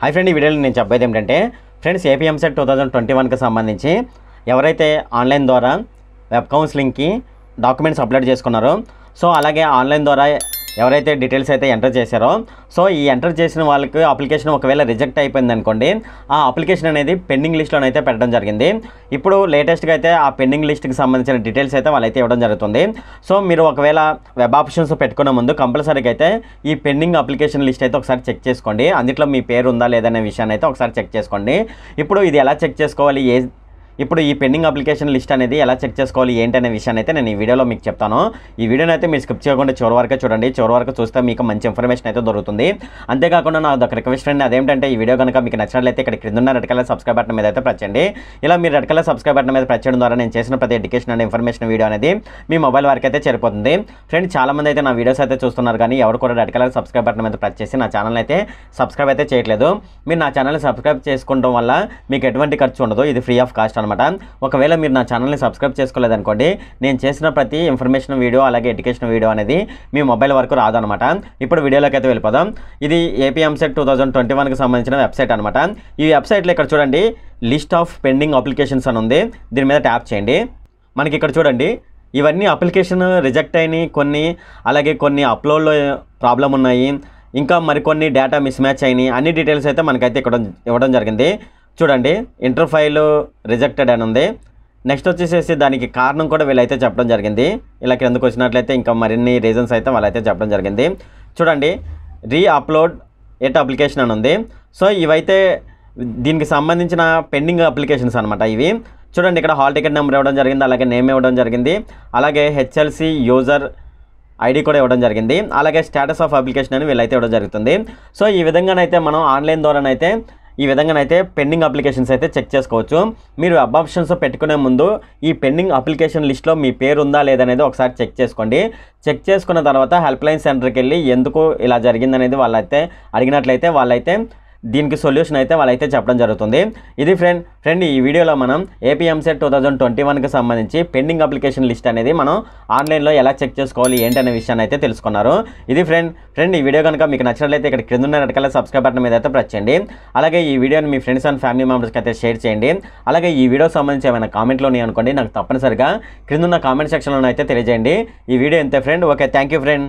high friend ఈ వీడియోలో నేను చెప్పేది ఏంటంటే friends AP EAMCET two thousand twenty వన్కి సంబంధించి ఎవరైతే ఆన్లైన్ ద్వారా వెబ్ కౌన్సిలింగ్కి డాక్యుమెంట్స్ అప్లోడ్ చేసుకున్నారో సో అలాగే ఆన్లైన్ ద్వారా ఎవరైతే డీటెయిల్స్ అయితే ఎంటర్ చేశారో సో ఈ ఎంటర్ చేసిన వాళ్ళకి అప్లికేషన్ ఒకవేళ రిజెక్ట్ అయిపోయింది అనుకోండి ఆ అప్లికేషన్ అనేది పెండింగ్ అయితే పెట్టడం జరిగింది ఇప్పుడు లేటెస్ట్గా అయితే ఆ పెండింగ్ లిస్ట్కి సంబంధించిన డీటెయిల్స్ అయితే వాళ్ళైతే ఇవ్వడం జరుగుతుంది సో మీరు ఒకవేళ వెబ్ ఆప్షన్స్ పెట్టుకునే ముందు కంపల్సరీగా అయితే ఈ పెండింగ్ అప్లికేషన్ లిస్ట్ అయితే ఒకసారి చెక్ చేసుకోండి అందులో మీ పేరు ఉందా లేదనే విషయాన్ని అయితే ఒకసారి చెక్ చేసుకోండి ఇప్పుడు ఇది ఎలా చెక్ చేసుకోవాలి ఏ ఇప్పుడు ఈ పెండింగ్ అప్లికేషన్ లిస్ట్ అనేది ఎలా చెక్ చేసుకోవాలి ఏంటనే విషయాన్ని అయితే నేను ఈ వీడియోలో మీకు చెప్తాను ఈ వీడియోని అయితే మీరు స్కిప్ చేయకుండా చివరి వరకు చూడండి చివరి వరకు చూస్తే మీకు మంచి ఇన్ఫర్మేషన్ అయితే దొరుకుతుంది అంతేకాకుండా నా దగ్గర రిక్వెస్ట్ అండి అదేంటంటే ఈ వీడియో కనుక మీకు నచ్చినట్లయితే ఇక్కడ క్రింద ఉన్న రెడ్ కలర్ సబ్స్క్రైబ్ బటన్ మీద అయితే ప్రచండి ఇలా మీరు రెడ్ కలర్ సబ్స్క్రైబ్ బటన్ మీద ప్రచడం ద్వారా నేను చేసిన ప్రతి ఎడ్యుకేషన్ అండ్ ఇన్ఫర్మేషన్ వీడియో అనేది మీ మొబైల్ వరకు అయితే చేరిపోతుంది ఫ్రెండ్ చాలామంది అయితే నా వీడియోస్ అయితే చూస్తున్నారు కానీ ఎవరు కూడా రెడ్ కలర్ సబ్స్క్రైబ్ బటన్ మీద ప్రెస్ చేసి నా ఛానల్ అయితే సబ్స్క్రైబ్ అయితే చేయట్లేదు మీరు నా ఛానల్ సబ్స్క్రైబ్ చేసుకోవడం వల్ల మీకు ఎటువంటి ఖర్చు ఉండదు ఇది ఫ్రీ ఆఫ్ కాస్ట్ అనమాట ఒకవేళ మీరు నా ఛానల్ని సబ్స్క్రైబ్ చేసుకోలేదనుకోండి నేను చేసిన ప్రతి ఇన్ఫర్మేషన్ వీడియో అలాగే ఎడ్యుకేషన్ వీడియో అనేది మీ మొబైల్ వరకు రాదనమాట ఇప్పుడు వీడియోలోకి అయితే వెళ్ళిపోదాం ఇది ఏపీఎంసెట్ టూ థౌజండ్ ట్వంటీ వన్కి సంబంధించిన వెబ్సైట్ అనమాట ఈ వెబ్సైట్లో ఇక్కడ చూడండి లిస్ట్ ఆఫ్ పెండింగ్ అప్లికేషన్స్ అని ఉంది దీని మీద ట్యాప్ చేయండి మనకి ఇక్కడ చూడండి ఇవన్నీ అప్లికేషన్ రిజెక్ట్ అయినాయి కొన్ని అలాగే కొన్ని అప్లోడ్లో ప్రాబ్లం ఉన్నాయి ఇంకా మరికొన్ని డేటా మిస్ మ్యాచ్ అయినాయి అన్ని డీటెయిల్స్ అయితే మనకైతే ఇక్కడ ఇవ్వడం జరిగింది చూడండి ఇంటర్ ఫైల్ రిజెక్టెడ్ అని ఉంది నెక్స్ట్ వచ్చేసేసి దానికి కారణం కూడా వీళ్ళైతే చెప్పడం జరిగింది ఇలా కిందకు వచ్చినట్లయితే ఇంకా మరిన్ని రీజన్స్ అయితే వాళ్ళైతే చెప్పడం జరిగింది చూడండి రీ అప్లోడ్ ఎట్ అప్లికేషన్ అని ఉంది సో ఇవైతే దీనికి సంబంధించిన పెండింగ్ అప్లికేషన్స్ అనమాట ఇవి చూడండి ఇక్కడ హాల్ టికెట్ నెంబర్ ఇవ్వడం జరిగింది అలాగే నేమ్ ఇవ్వడం జరిగింది అలాగే హెచ్ఎల్సి యూజర్ ఐడి కూడా ఇవ్వడం జరిగింది అలాగే స్టేటస్ ఆఫ్ అప్లికేషన్ అని వీళ్ళైతే ఇవ్వడం జరుగుతుంది సో ఈ విధంగానైతే మనం ఆన్లైన్ ద్వారానైతే ఈ విధంగానైతే పెండింగ్ అప్లికేషన్స్ అయితే చెక్ చేసుకోవచ్చు మీరు అబ్ ఆప్షన్స్ పెట్టుకునే ముందు ఈ పెండింగ్ అప్లికేషన్ లిస్ట్లో మీ పేరు ఉందా లేదనేది ఒకసారి చెక్ చేసుకోండి చెక్ చేసుకున్న తర్వాత హెల్ప్ లైన్ సెంటర్కి వెళ్ళి ఎందుకు ఇలా జరిగిందనేది వాళ్ళైతే అడిగినట్లయితే వాళ్ళైతే దీనికి సొల్యూషన్ అయితే వాళ్ళైతే చెప్పడం జరుగుతుంది ఇది ఫ్రెండ్ ఫ్రెండ్ ఈ వీడియోలో మనం ఏపీఎంసెట్ టూ థౌజండ్ ట్వంటీ వన్కి సంబంధించి పెండింగ్ అప్లికేషన్ లిస్ట్ అనేది మనం ఆన్లైన్లో ఎలా చెక్ చేసుకోవాలి ఏంటనే విషయాన్ని అయితే తెలుసుకున్నారు ఇది ఫ్రెండ్ ఫ్రెండ్ ఈ వీడియో కనుక మీకు నచ్చినట్లయితే ఇక్కడ క్రింద ఉన్న రెడ్కల్లా సబ్స్క్రైబ్ బటన్ మీద అయితే ప్రెస్ చేయండి అలాగే ఈ వీడియోని మీ ఫ్రెండ్స్ అండ్ ఫ్యామిలీ మెంబర్స్కి అయితే షేర్ చేయండి అలాగే ఈ వీడియో సంబంధించి ఏమైనా కామెంట్లో ఉన్నాయి అనుకోండి నాకు తప్పనిసరిగా క్రింద ఉన్న కామెంట్ సెక్షన్లో అయితే తెలియజేయండి ఈ వీడియో ఎంత ఫ్రెండ్ ఓకే థ్యాంక్ ఫ్రెండ్